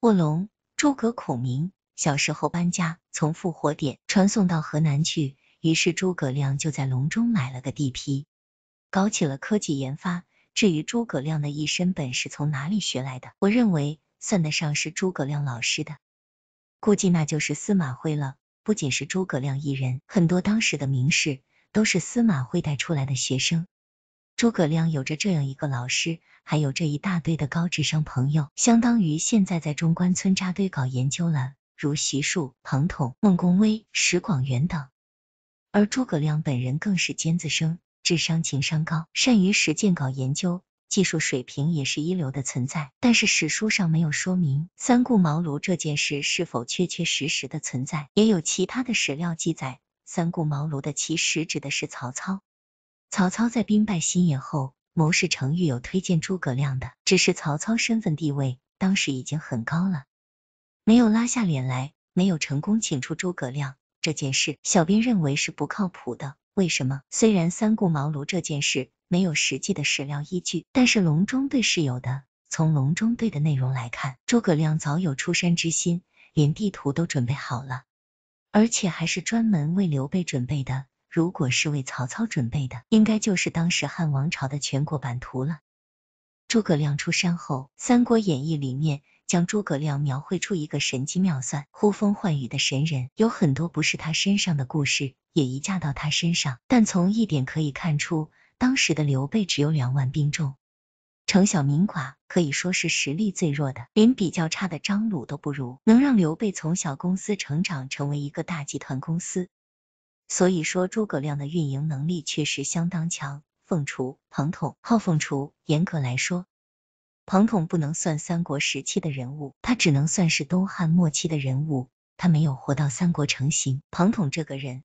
卧龙诸葛孔明小时候搬家，从复活点传送到河南去，于是诸葛亮就在隆中买了个地皮，搞起了科技研发。至于诸葛亮的一身本事从哪里学来的，我认为算得上是诸葛亮老师的，估计那就是司马徽了。不仅是诸葛亮一人，很多当时的名士都是司马徽带出来的学生。诸葛亮有着这样一个老师，还有这一大堆的高智商朋友，相当于现在在中关村扎堆搞研究了，如徐庶、庞统、孟公威、史广元等。而诸葛亮本人更是尖子生，智商情商高，善于实践搞研究，技术水平也是一流的存在。但是史书上没有说明三顾茅庐这件事是否确确实实的存在，也有其他的史料记载，三顾茅庐的其实指的是曹操。曹操在兵败新野后，谋士程昱有推荐诸葛亮的，只是曹操身份地位当时已经很高了，没有拉下脸来，没有成功请出诸葛亮这件事，小编认为是不靠谱的。为什么？虽然三顾茅庐这件事没有实际的史料依据，但是隆中对是有的。从隆中对的内容来看，诸葛亮早有出山之心，连地图都准备好了，而且还是专门为刘备准备的。如果是为曹操准备的，应该就是当时汉王朝的全国版图了。诸葛亮出山后，《三国演义》里面将诸葛亮描绘出一个神机妙算、呼风唤雨的神人，有很多不是他身上的故事也移嫁到他身上。但从一点可以看出，当时的刘备只有两万兵众，程小民寡，可以说是实力最弱的，连比较差的张鲁都不如，能让刘备从小公司成长成为一个大集团公司。所以说，诸葛亮的运营能力确实相当强。凤雏、庞统，号凤雏。严格来说，庞统不能算三国时期的人物，他只能算是东汉末期的人物，他没有活到三国成型。庞统这个人，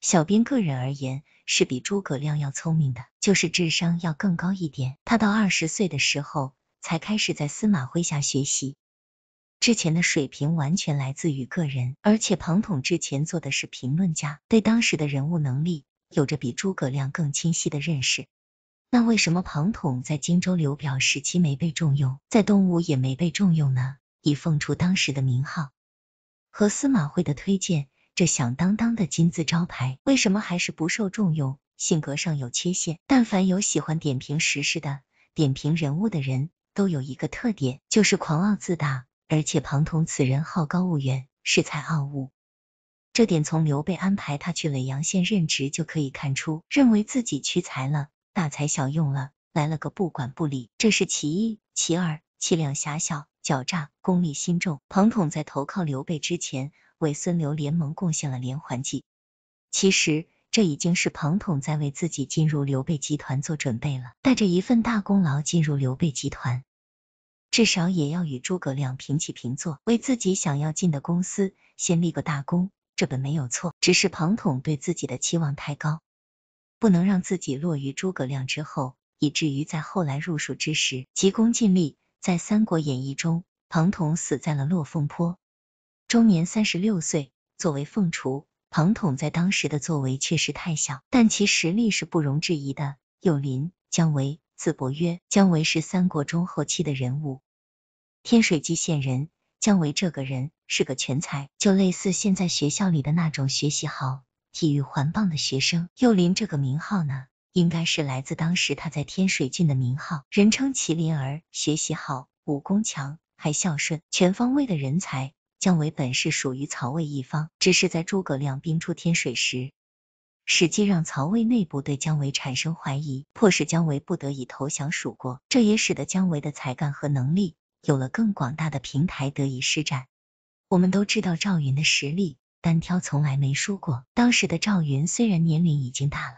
小编个人而言，是比诸葛亮要聪明的，就是智商要更高一点。他到二十岁的时候，才开始在司马徽下学习。之前的水平完全来自于个人，而且庞统之前做的是评论家，对当时的人物能力有着比诸葛亮更清晰的认识。那为什么庞统在荆州刘表时期没被重用，在东吴也没被重用呢？以凤雏当时的名号和司马徽的推荐，这响当当的金字招牌，为什么还是不受重用？性格上有缺陷，但凡有喜欢点评时事的、点评人物的人，都有一个特点，就是狂傲自大。而且庞统此人好高骛远，恃才傲物，这点从刘备安排他去耒阳县任职就可以看出，认为自己屈才了，大材小用了，来了个不管不理，这是其一。其二，气量狭小，狡诈，功利心重。庞统在投靠刘备之前，为孙刘联盟贡献了连环计，其实这已经是庞统在为自己进入刘备集团做准备了，带着一份大功劳进入刘备集团。至少也要与诸葛亮平起平坐，为自己想要进的公司先立个大功，这本没有错。只是庞统对自己的期望太高，不能让自己落于诸葛亮之后，以至于在后来入蜀之时急功近利。在《三国演义》中，庞统死在了落凤坡，终年三十六岁。作为凤雏，庞统在当时的作为确实太小，但其实力是不容置疑的。有林、姜维。子伯曰：“姜维是三国中后期的人物，天水冀县人。姜维这个人是个全才，就类似现在学校里的那种学习好、体育环棒的学生。幼林这个名号呢，应该是来自当时他在天水郡的名号，人称麒麟儿，学习好，武功强，还孝顺，全方位的人才。姜维本是属于曹魏一方，只是在诸葛亮兵出天水时。”实际让曹魏内部对姜维产生怀疑，迫使姜维不得已投降蜀国，这也使得姜维的才干和能力有了更广大的平台得以施展。我们都知道赵云的实力，单挑从来没输过。当时的赵云虽然年龄已经大了，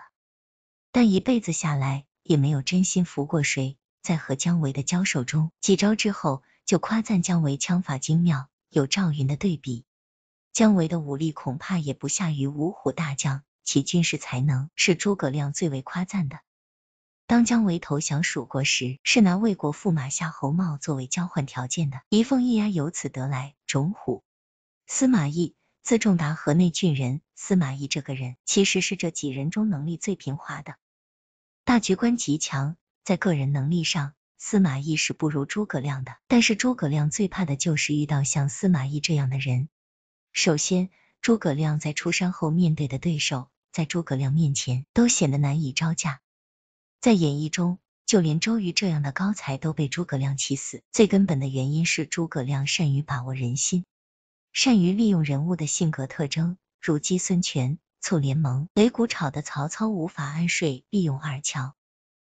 但一辈子下来也没有真心服过谁。在和姜维的交手中，几招之后就夸赞姜维枪法精妙。有赵云的对比，姜维的武力恐怕也不下于五虎大将。其军事才能是诸葛亮最为夸赞的。当姜维投降蜀国时，是拿魏国驸马夏侯茂作为交换条件的，一凤一鸭由此得来。种虎，司马懿，字仲达，河内郡人。司马懿这个人其实是这几人中能力最平滑的，大局观极强，在个人能力上，司马懿是不如诸葛亮的。但是诸葛亮最怕的就是遇到像司马懿这样的人。首先，诸葛亮在出山后面对的对手。在诸葛亮面前都显得难以招架。在演义中，就连周瑜这样的高才都被诸葛亮气死。最根本的原因是诸葛亮善于把握人心，善于利用人物的性格特征，如姬孙权、促联盟、擂鼓吵的曹操无法安睡，利用二乔、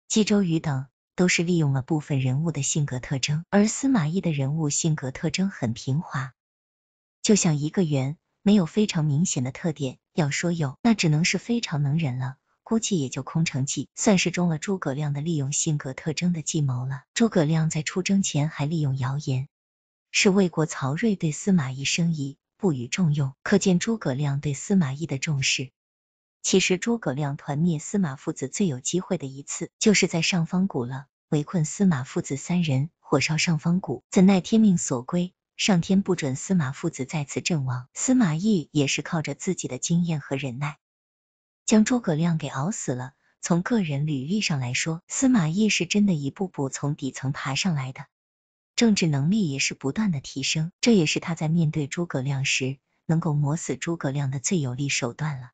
冀周瑜等，都是利用了部分人物的性格特征。而司马懿的人物性格特征很平滑，就像一个圆。没有非常明显的特点，要说有，那只能是非常能忍了，估计也就空城计，算是中了诸葛亮的利用性格特征的计谋了。诸葛亮在出征前还利用谣言，是魏国曹睿对司马懿生疑，不予重用，可见诸葛亮对司马懿的重视。其实诸葛亮团灭司马父子最有机会的一次，就是在上方谷了，围困司马父子三人，火烧上方谷，怎奈天命所归。上天不准司马父子再次阵亡，司马懿也是靠着自己的经验和忍耐，将诸葛亮给熬死了。从个人履历上来说，司马懿是真的一步步从底层爬上来的，政治能力也是不断的提升，这也是他在面对诸葛亮时能够磨死诸葛亮的最有力手段了。